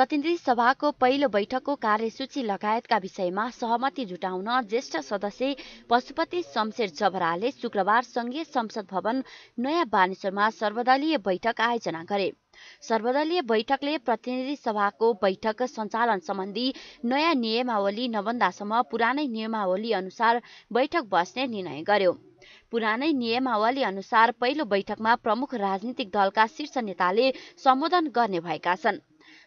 प्रतिनिधि सभाको पहिलो बैठकको कार्यसूची लगायतका विषयमा सहमति जुटाउन ज्येष्ठ सदस्य पशुपति शमशेर जबराले शुक्रबार संघीय संसद भवन नयाँ बानेश्वरमा सर्वदलीय बैठक आयोजना गरे सर्वदलीय बैठकले प्रतिनिधि सभाको बैठक सञ्चालन सम्बन्धी नयाँ नियमावली नबन्दासम्म पुरानै नियमावली अनुसार बैठक बस्ने निर्णय गर्यो पुरानै नियमावली अनुसार पहिलो बैठकमा प्रमुख राजनीतिक दलका शीर्ष नेताले सम्बोधन गर्ने भएका छन्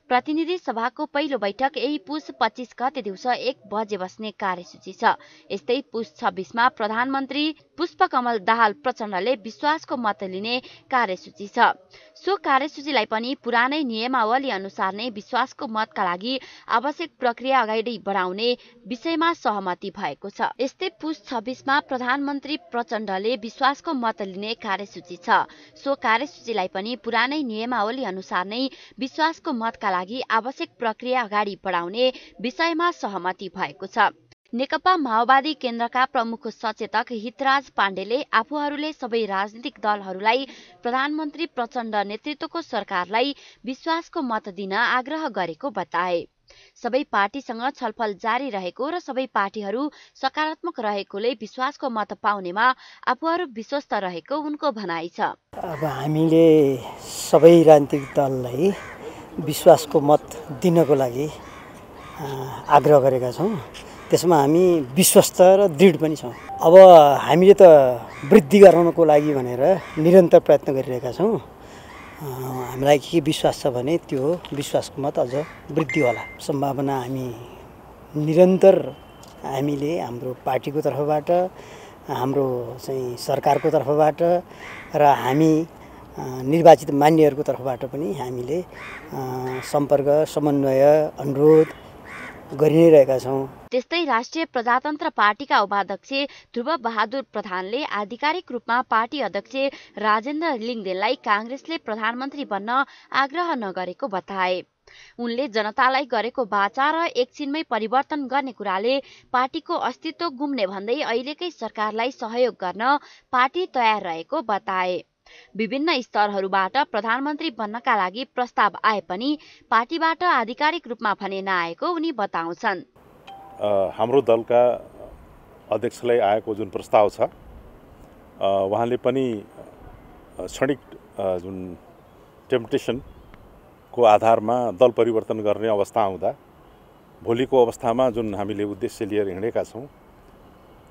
प्रतिनिधि सभाको पहिलो बैठक यही पुस पच्चिस गते दिउँसो एक बजे बस्ने कार्यसूची छ यस्तै पुष छब्बिसमा प्रधानमन्त्री पुष्पकमल दाहाल प्रचण्डले विश्वासको मत लिने कार्यसूची छ सो कार्यसूचीलाई पनि पुरानै नियमावली अनुसार नै विश्वासको मतका लागि आवश्यक प्रक्रिया अगाडि बढाउने विषयमा सहमति भएको छ यस्तै पुष छब्बिसमा प्रधानमन्त्री प्रचण्डले विश्वासको मत लिने कार्यसूची छ सो कार्यसूचीलाई पनि पुरानै नियमावली अनुसार नै विश्वासको मतका लागि आवश्यक प्रक्रिया अगाडि बढाउने विषयमा सहमति भएको छ नेकपा माओवादी केन्द्रका प्रमुख सचेतक हितराज पाण्डेले आफूहरूले सबै राजनीतिक दलहरूलाई प्रधानमन्त्री प्रचण्ड नेतृत्वको सरकारलाई विश्वासको मत दिन आग्रह गरेको बताए सबै पार्टीसँग छलफल जारी रहेको र सबै पार्टीहरू सकारात्मक रहेकोले विश्वासको मत पाउनेमा आफूहरू विश्वस्त रहेको उनको भनाइ छ अब हामीले सबै राजनीतिक दललाई विश्वासको मत दिनको लागि आग्रह गरेका छौँ त्यसमा हामी विश्वस्त र दृढ पनि छौँ अब हामीले त वृद्धि गराउनको लागि भनेर निरन्तर प्रयत्न गरिरहेका छौँ हामीलाई के विश्वास छ भने त्यो विश्वासको मत अझ वृद्धि होला सम्भावना हामी निरन्तर हामीले हाम्रो पार्टीको तर्फबाट हाम्रो चाहिँ सरकारको तर्फबाट र हामी निर्वाचित मान्यहरूको तर्फबाट पनि हामीले सम्पर्क समन्वय अनुरोध गरि नै रहेका छौँ त्यस्तै राष्ट्रिय प्रजातन्त्र पार्टीका उपाध्यक्ष ध्रुव बहादुर प्रधानले आधिकारिक रूपमा पार्टी अध्यक्ष राजेन्द्र लिङ्गदेनलाई काङ्ग्रेसले प्रधानमन्त्री बन्न आग्रह नगरेको बताए उनले जनतालाई गरेको बाचा र एकछिनमै परिवर्तन गर्ने कुराले पार्टीको अस्तित्व गुम्ने भन्दै अहिलेकै सरकारलाई सहयोग गर्न पार्टी तयार रहेको बताए विभिन्न स्तरहरूबाट प्रधानमन्त्री बन्नका लागि प्रस्ताव आए पनि पार्टीबाट आधिकारिक रूपमा भने नआएको उनी बताउँछन् हाम्रो दलका अध्यक्षलाई आएको जुन प्रस्ताव छ उहाँले पनि क्षणिक जुन टेम्पटेसनको आधारमा दल परिवर्तन गर्ने अवस्था आउँदा भोलिको अवस्थामा जुन हामीले उद्देश्य लिएर हिँडेका छौँ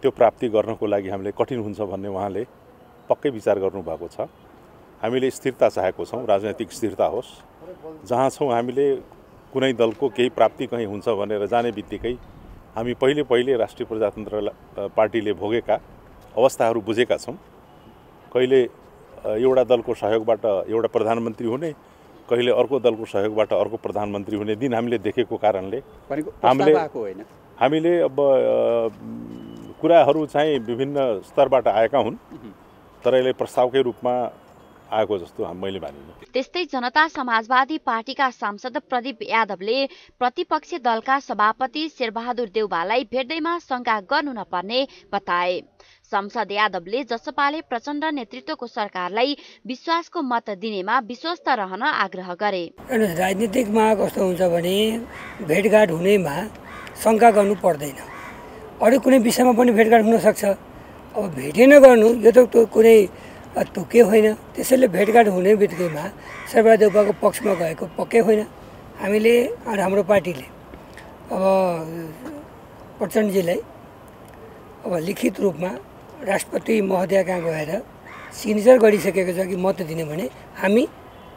त्यो प्राप्ति गर्नको लागि हामीले कठिन हुन्छ भन्ने उहाँले पक्कै विचार गर्नुभएको छ हामीले स्थिरता चाहेको छौँ राजनैतिक स्थिरता होस् जहाँ छौँ हामीले कुनै दलको केही प्राप्ति कहीँ हुन्छ भनेर जाने बित्तिकै हामी पहिले पहिले राष्ट्रिय प्रजातन्त्र पार्टीले भोगेका अवस्थाहरू बुझेका छौँ कहिले एउटा दलको सहयोगबाट एउटा प्रधानमन्त्री हुने कहिले अर्को दलको सहयोगबाट अर्को प्रधानमन्त्री हुने दिन हामीले देखेको कारणले हामीले हामीले अब कुराहरू चाहिँ विभिन्न स्तरबाट आएका हुन् तर यसले प्रस्तावकै रूपमा आएको जस्तो मैले मानिन त्यस्तै जनता समाजवादी पार्टीका सांसद प्रदीप यादवले प्रतिपक्षी दलका सभापति शेरबहादुर देउबालाई भेट्दैमा शङ्का गर्नु नपर्ने बताए सांसद यादवले जसपाले प्रचण्ड नेतृत्वको सरकारलाई विश्वासको मत दिनेमा विश्वस्त रहन आग्रह गरे राजनीतिकमा कस्तो हुन्छ भने भेटघाट हुनेमा शङ्का गर्नु पर्दैन अरू कुनै विषयमा पनि भेटघाट हुनसक्छ अब भेटै नगर्नु यो त कुनै तोकै होइन त्यसैले भेटघाट हुने बित्तिकैमा सर्वदेवको पक्षमा गएको पक्कै होइन हामीले हाम्रो पार्टीले अब प्रचण्डजीलाई अब लिखित रूपमा राष्ट्रपति महोदय कहाँ गएर सिग्नेचर गरिसकेको छ कि मत दिने भने हामी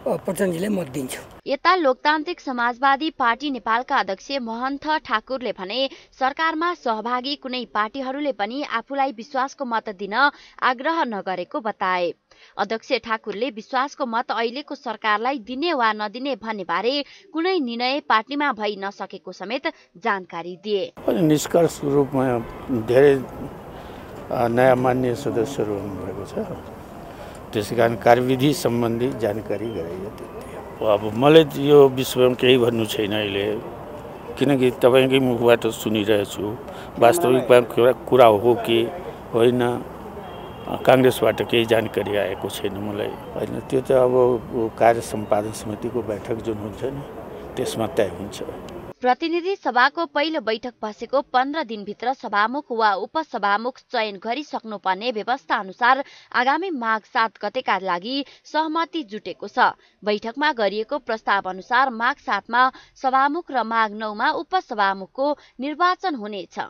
प्रचण्डजीलाई मत दिन्छु यता लोकतान्त्रिक समाजवादी पार्टी नेपालका अध्यक्ष महन्त ठाकुरले भने सरकारमा सहभागी कुनै पार्टीहरूले पनि आफूलाई विश्वासको मत दिन आग्रह नगरेको बताए अध्यक्ष ठाकुरले विश्वासको मत अहिलेको सरकारलाई दिने वा नदिने भन्ने बारे कुनै निर्णय पार्टीमा भइ नसकेको समेत जानकारी दिए निष्कर्ष रूपमा धेरै नयाँ मान्य सदस्यहरू हुनुभएको छ त्यसै कारण कार्यविधि सम्बन्धी जानकारी गराइयो त्यो अब मलाई यो विषयमा केही भन्नु छैन अहिले किनकि तपाईँकै मुखबाट सुनिरहेछु वास्तविकमा कुरा कुरा हो कि होइन काङ्ग्रेसबाट केही जानकारी आएको छैन मलाई होइन त्यो त अब कार्य सम्पादन समितिको बैठक जुन हुन्छ नि त्यसमा तय हुन्छ प्रतिनिधि सभाको पहिलो बैठक बसेको पन्ध्र दिनभित्र सभामुख वा उपसभामुख चयन गरिसक्नुपर्ने व्यवस्था अनुसार आगामी माघ सात गतेका लागि सहमति जुटेको छ बैठकमा गरिएको प्रस्ताव अनुसार माघ सातमा सभामुख र माघ नौमा उपसभामुखको निर्वाचन हुनेछ